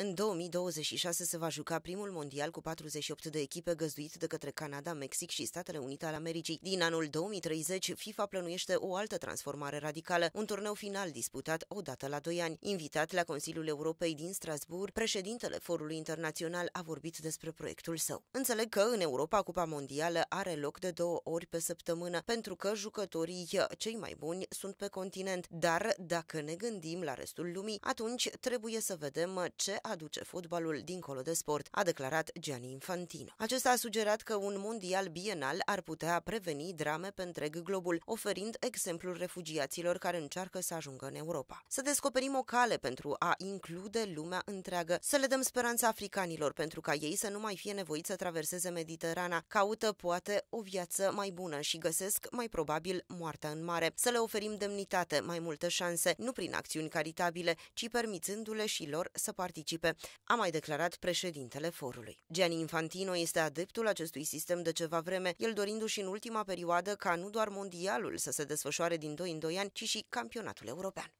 În 2026 se va juca primul mondial cu 48 de echipe găzduit de către Canada, Mexic și Statele Unite ale Americii. Din anul 2030, FIFA plănuiește o altă transformare radicală, un turneu final disputat o dată la 2 ani. Invitat la Consiliul Europei din Strasbourg, președintele Forului Internațional a vorbit despre proiectul său. Înțeleg că în Europa Cupa Mondială are loc de două ori pe săptămână, pentru că jucătorii cei mai buni sunt pe continent. Dar dacă ne gândim la restul lumii, atunci trebuie să vedem ce aduce fotbalul dincolo de sport, a declarat Gianni Infantino. Acesta a sugerat că un mondial bienal ar putea preveni drame pe întreg globul, oferind exemplul refugiaților care încearcă să ajungă în Europa. Să descoperim o cale pentru a include lumea întreagă, să le dăm speranța africanilor pentru ca ei să nu mai fie nevoiți să traverseze Mediterana, caută poate o viață mai bună și găsesc mai probabil moartea în mare. Să le oferim demnitate, mai multe șanse, nu prin acțiuni caritabile, ci permițându-le și lor să participe participe, a mai declarat președintele forului. Gianni Infantino este adeptul acestui sistem de ceva vreme, el dorindu-și în ultima perioadă ca nu doar mondialul să se desfășoare din 2 în 2 ani, ci și campionatul european.